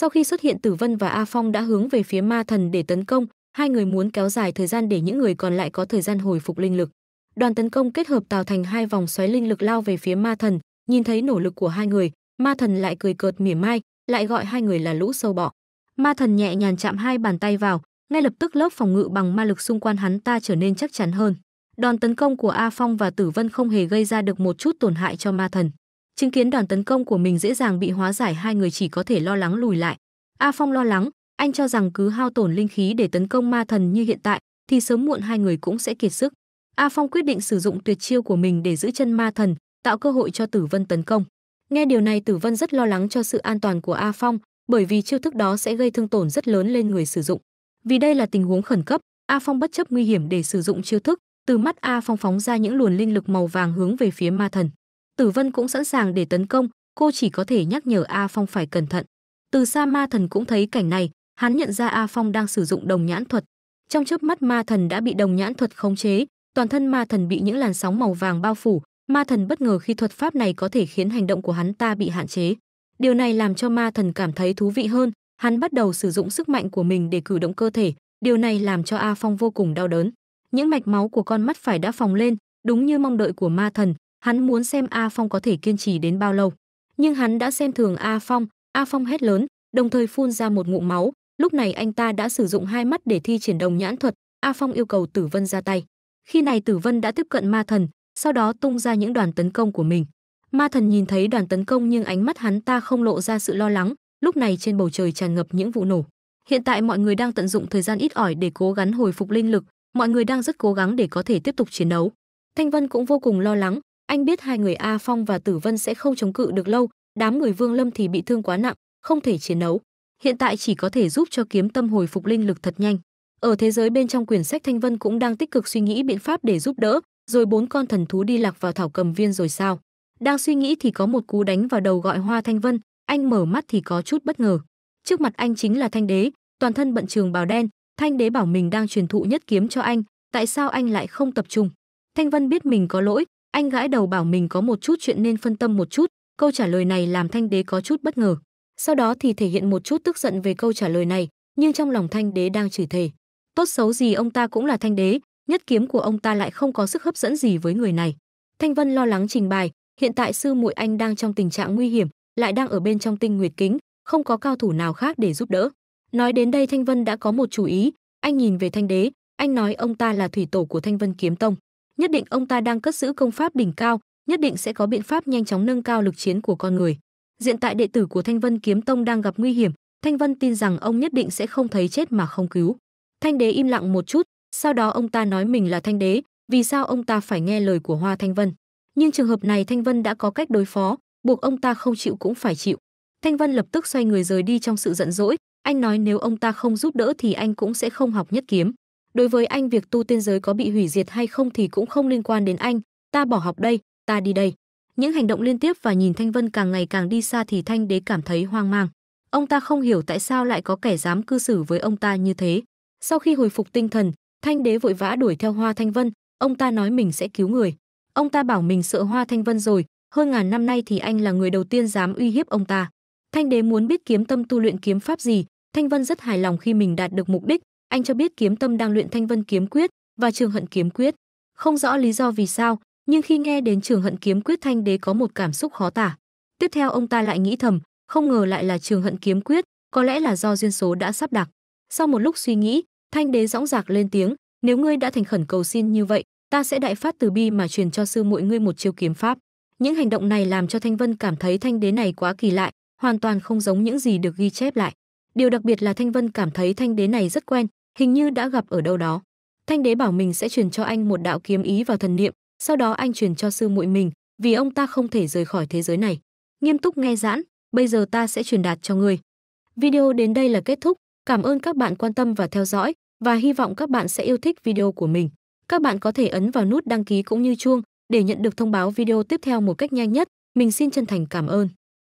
Sau khi xuất hiện Tử Vân và A Phong đã hướng về phía ma thần để tấn công, hai người muốn kéo dài thời gian để những người còn lại có thời gian hồi phục linh lực. Đoàn tấn công kết hợp tạo thành hai vòng xoáy linh lực lao về phía ma thần, nhìn thấy nỗ lực của hai người, ma thần lại cười cợt mỉa mai, lại gọi hai người là lũ sâu bọ. Ma thần nhẹ nhàng chạm hai bàn tay vào, ngay lập tức lớp phòng ngự bằng ma lực xung quanh hắn ta trở nên chắc chắn hơn. Đòn tấn công của A Phong và Tử Vân không hề gây ra được một chút tổn hại cho ma thần. Chứng kiến đoàn tấn công của mình dễ dàng bị hóa giải hai người chỉ có thể lo lắng lùi lại. A Phong lo lắng, anh cho rằng cứ hao tổn linh khí để tấn công ma thần như hiện tại thì sớm muộn hai người cũng sẽ kiệt sức. A Phong quyết định sử dụng tuyệt chiêu của mình để giữ chân ma thần, tạo cơ hội cho Tử Vân tấn công. Nghe điều này Tử Vân rất lo lắng cho sự an toàn của A Phong, bởi vì chiêu thức đó sẽ gây thương tổn rất lớn lên người sử dụng. Vì đây là tình huống khẩn cấp, A Phong bất chấp nguy hiểm để sử dụng chiêu thức, từ mắt A Phong phóng ra những luồn linh lực màu vàng hướng về phía ma thần. Tử Vân cũng sẵn sàng để tấn công, cô chỉ có thể nhắc nhở A Phong phải cẩn thận. Từ xa ma thần cũng thấy cảnh này, hắn nhận ra A Phong đang sử dụng đồng nhãn thuật. Trong chớp mắt ma thần đã bị đồng nhãn thuật khống chế, toàn thân ma thần bị những làn sóng màu vàng bao phủ, ma thần bất ngờ khi thuật pháp này có thể khiến hành động của hắn ta bị hạn chế. Điều này làm cho ma thần cảm thấy thú vị hơn, hắn bắt đầu sử dụng sức mạnh của mình để cử động cơ thể, điều này làm cho A Phong vô cùng đau đớn. Những mạch máu của con mắt phải đã phồng lên, đúng như mong đợi của ma thần, Hắn muốn xem A Phong có thể kiên trì đến bao lâu. Nhưng hắn đã xem thường A Phong, A Phong hét lớn, đồng thời phun ra một ngụm máu. Lúc này anh ta đã sử dụng hai mắt để thi triển đồng nhãn thuật, A Phong yêu cầu Tử Vân ra tay. Khi này Tử Vân đã tiếp cận ma thần, sau đó tung ra những đoàn tấn công của mình. Ma thần nhìn thấy đoàn tấn công nhưng ánh mắt hắn ta không lộ ra sự lo lắng, lúc này trên bầu trời tràn ngập những vụ nổ. Hiện tại mọi người đang tận dụng thời gian ít ỏi để cố gắng hồi phục linh lực, mọi người đang rất cố gắng để có thể tiếp tục chiến đấu. Thanh Vân cũng vô cùng lo lắng, anh biết hai người A Phong và Tử Vân sẽ không chống cự được lâu, đám người Vương Lâm thì bị thương quá nặng, không thể chiến đấu. Hiện tại chỉ có thể giúp cho kiếm tâm hồi phục linh lực thật nhanh. Ở thế giới bên trong quyển sách Thanh Vân cũng đang tích cực suy nghĩ biện pháp để giúp đỡ, rồi bốn con thần thú đi lạc vào thảo cầm viên rồi sao? Đang suy nghĩ thì có một cú đánh vào đầu gọi Hoa Thanh Vân, anh mở mắt thì có chút bất ngờ. Trước mặt anh chính là Thanh Đế, toàn thân bận trường bào đen, Thanh Đế bảo mình đang truyền thụ nhất kiếm cho anh, tại sao anh lại không tập trung? Thanh Vân biết mình có lỗi, anh gãi đầu bảo mình có một chút chuyện nên phân tâm một chút, câu trả lời này làm Thanh Đế có chút bất ngờ. Sau đó thì thể hiện một chút tức giận về câu trả lời này, nhưng trong lòng Thanh Đế đang chửi thề. Tốt xấu gì ông ta cũng là Thanh Đế, nhất kiếm của ông ta lại không có sức hấp dẫn gì với người này. Thanh Vân lo lắng trình bày, hiện tại sư muội anh đang trong tình trạng nguy hiểm, lại đang ở bên trong tinh nguyệt kính, không có cao thủ nào khác để giúp đỡ. Nói đến đây Thanh Vân đã có một chú ý, anh nhìn về Thanh Đế, anh nói ông ta là thủy tổ của Thanh Vân Kiếm Tông nhất định ông ta đang cất giữ công pháp đỉnh cao, nhất định sẽ có biện pháp nhanh chóng nâng cao lực chiến của con người. Diện tại đệ tử của Thanh Vân Kiếm Tông đang gặp nguy hiểm, Thanh Vân tin rằng ông nhất định sẽ không thấy chết mà không cứu. Thanh đế im lặng một chút, sau đó ông ta nói mình là Thanh đế, vì sao ông ta phải nghe lời của Hoa Thanh Vân? Nhưng trường hợp này Thanh Vân đã có cách đối phó, buộc ông ta không chịu cũng phải chịu. Thanh Vân lập tức xoay người rời đi trong sự giận dỗi, anh nói nếu ông ta không giúp đỡ thì anh cũng sẽ không học nhất kiếm đối với anh việc tu tiên giới có bị hủy diệt hay không thì cũng không liên quan đến anh ta bỏ học đây ta đi đây những hành động liên tiếp và nhìn thanh vân càng ngày càng đi xa thì thanh đế cảm thấy hoang mang ông ta không hiểu tại sao lại có kẻ dám cư xử với ông ta như thế sau khi hồi phục tinh thần thanh đế vội vã đuổi theo hoa thanh vân ông ta nói mình sẽ cứu người ông ta bảo mình sợ hoa thanh vân rồi hơn ngàn năm nay thì anh là người đầu tiên dám uy hiếp ông ta thanh đế muốn biết kiếm tâm tu luyện kiếm pháp gì thanh vân rất hài lòng khi mình đạt được mục đích anh cho biết Kiếm Tâm đang luyện Thanh Vân kiếm quyết và Trường Hận kiếm quyết. Không rõ lý do vì sao, nhưng khi nghe đến Trường Hận kiếm quyết Thanh Đế có một cảm xúc khó tả. Tiếp theo ông ta lại nghĩ thầm, không ngờ lại là Trường Hận kiếm quyết, có lẽ là do duyên số đã sắp đặt. Sau một lúc suy nghĩ, Thanh Đế dõng dạc lên tiếng, nếu ngươi đã thành khẩn cầu xin như vậy, ta sẽ đại phát từ bi mà truyền cho sư muội ngươi một chiêu kiếm pháp. Những hành động này làm cho Thanh Vân cảm thấy Thanh Đế này quá kỳ lạ, hoàn toàn không giống những gì được ghi chép lại. Điều đặc biệt là Thanh Vân cảm thấy Thanh Đế này rất quen, hình như đã gặp ở đâu đó. Thanh đế bảo mình sẽ truyền cho anh một đạo kiếm ý vào thần niệm, sau đó anh truyền cho sư muội mình, vì ông ta không thể rời khỏi thế giới này. Nghiêm túc nghe giãn, bây giờ ta sẽ truyền đạt cho người. Video đến đây là kết thúc, cảm ơn các bạn quan tâm và theo dõi và hy vọng các bạn sẽ yêu thích video của mình. Các bạn có thể ấn vào nút đăng ký cũng như chuông để nhận được thông báo video tiếp theo một cách nhanh nhất. Mình xin chân thành cảm ơn.